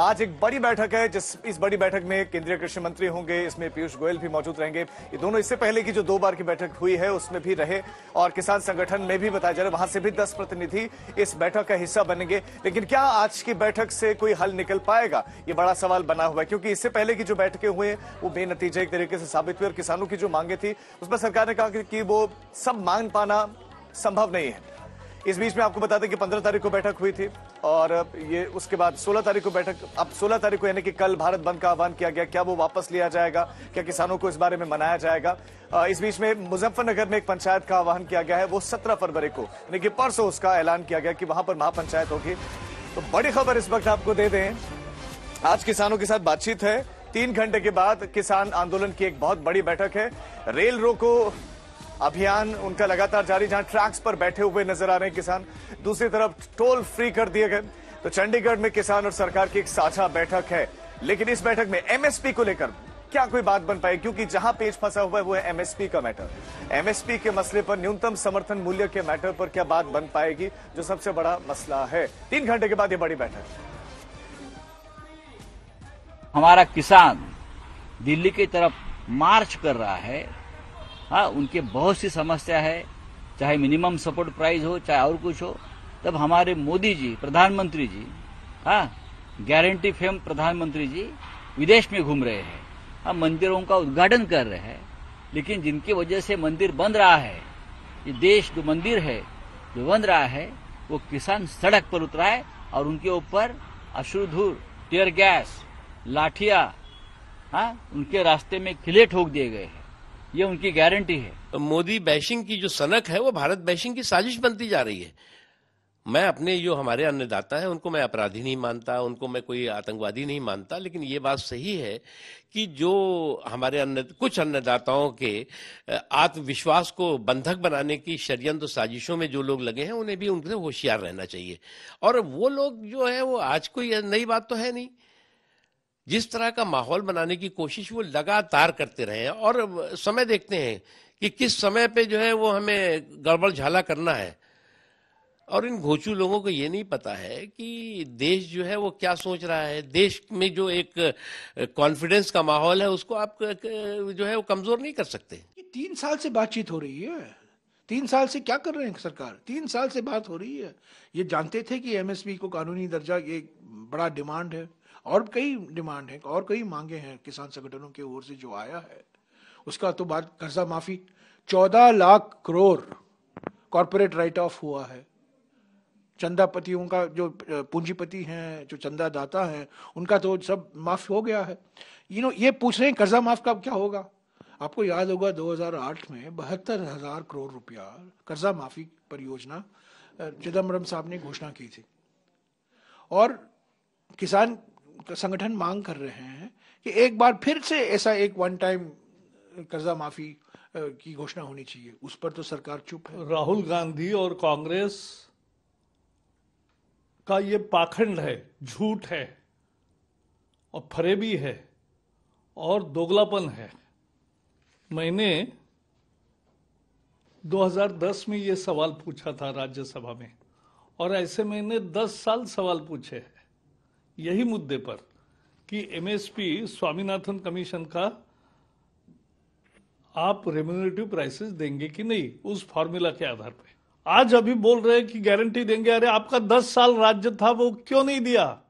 आज एक बड़ी बैठक है जिस इस बड़ी बैठक में केंद्रीय कृषि मंत्री होंगे इसमें पीयूष गोयल भी मौजूद रहेंगे ये दोनों इससे पहले की जो दो बार की बैठक हुई है उसमें भी रहे और किसान संगठन में भी बताया जा रहा है वहां से भी दस प्रतिनिधि इस बैठक का हिस्सा बनेंगे लेकिन क्या आज की बैठक से कोई हल निकल पाएगा ये बड़ा सवाल बना हुआ है क्योंकि इससे पहले की जो बैठकें हुई वो बेनतीजे एक तरीके से साबित हुई और किसानों की जो मांगे थी उसमें सरकार ने कहा कि वो सब मांग पाना संभव नहीं है इस बीच में आपको बता दें कि 15 तारीख को बैठक हुई थी और ये उसके बाद 16 तारीख को बैठक अब 16 तारीख को यानी कि कल भारत बंद का आह्वान किया गया क्या वो वापस लिया जाएगा क्या किसानों को इस बारे में मनाया जाएगा इस बीच में मुजफ्फरनगर में एक पंचायत का आह्वान किया गया है वो सत्रह फरवरी को यानी कि परसों उसका ऐलान किया गया कि वहां पर महापंचायत होगी तो बड़ी खबर इस वक्त आपको दे दें आज किसानों के साथ बातचीत है तीन घंटे के बाद किसान आंदोलन की एक बहुत बड़ी बैठक है रेल रोको अभियान उनका लगातार जारी जहां ट्रैक्स पर बैठे हुए नजर आ रहे हैं किसान दूसरी तरफ टोल फ्री कर दिए गए तो चंडीगढ़ में किसान और सरकार की एक साझा बैठक है लेकिन इस बैठक में एमएसपी को लेकर क्या कोई बात बन पाई क्योंकि जहां पेज फंसा हुआ है वो है एमएसपी का मैटर एमएसपी के मसले पर न्यूनतम समर्थन मूल्य के मैटर पर क्या बात बन पाएगी जो सबसे बड़ा मसला है तीन घंटे के बाद ये बड़ी बैठक हमारा किसान दिल्ली की तरफ मार्च कर रहा है हाँ उनके बहुत सी समस्या है चाहे मिनिमम सपोर्ट प्राइस हो चाहे और कुछ हो तब हमारे मोदी जी प्रधानमंत्री जी हाँ गारंटी फेम प्रधानमंत्री जी विदेश में घूम रहे हैं हाँ मंदिरों का उद्घाटन कर रहे हैं लेकिन जिनकी वजह से मंदिर बन रहा है ये देश जो मंदिर है जो बन रहा है वो किसान सड़क पर उतरा है और उनके ऊपर अश्रुधूर टेयर गैस लाठिया हाँ उनके रास्ते में खिले ठोक दिए गए हैं ये उनकी गारंटी है तो मोदी बैशिंग की जो सनक है वो भारत बैशिंग की साजिश बनती जा रही है मैं अपने जो हमारे अन्नदाता है उनको मैं अपराधी नहीं मानता उनको मैं कोई आतंकवादी नहीं मानता लेकिन ये बात सही है कि जो हमारे अन्न कुछ अन्नदाताओं के आत्मविश्वास को बंधक बनाने की षडयंत्र साजिशों में जो लोग लगे हैं उन्हें भी उनसे होशियार रहना चाहिए और वो लोग जो है वो आज कोई नई बात तो है नहीं जिस तरह का माहौल बनाने की कोशिश वो लगातार करते रहे और समय देखते हैं कि किस समय पे जो है वो हमें गड़बड़ झाला करना है और इन घोचू लोगों को ये नहीं पता है कि देश जो है वो क्या सोच रहा है देश में जो एक कॉन्फिडेंस का माहौल है उसको आप जो है वो कमजोर नहीं कर सकते तीन साल से बातचीत हो रही है तीन साल से क्या कर रहे हैं सरकार तीन साल से बात हो रही है ये जानते थे कि एमएसपी को कानूनी दर्जा ये बड़ा डिमांड है और कई डिमांड है और कई मांगे हैं किसान संगठनों की ओर से जो आया है उसका तो बात कर्जा माफी चौदह lakh crore corporate write off हुआ है चंदापतियों का जो पूंजीपति हैं जो चंदा दाता हैं उनका तो सब माफ हो गया है यू नो ये पूछ रहे हैं कर्जा माफ का क्या होगा आपको याद होगा 2008 में बहत्तर हजार करोड़ रुपया कर्जा माफी परियोजना चिदम्बरम साहब ने घोषणा की थी और किसान संगठन मांग कर रहे हैं कि एक बार फिर से ऐसा एक वन टाइम कर्जा माफी की घोषणा होनी चाहिए उस पर तो सरकार चुप है राहुल गांधी और कांग्रेस का ये पाखंड है झूठ है और फरेबी है और दोगलापन है मैंने 2010 में ये सवाल पूछा था राज्यसभा में और ऐसे मैंने 10 साल सवाल पूछे हैं यही मुद्दे पर कि एमएसपी स्वामीनाथन कमीशन का आप रेम्यूनेटिव प्राइसेस देंगे कि नहीं उस फॉर्मूला के आधार पर आज अभी बोल रहे हैं कि गारंटी देंगे अरे आपका दस साल राज्य था वो क्यों नहीं दिया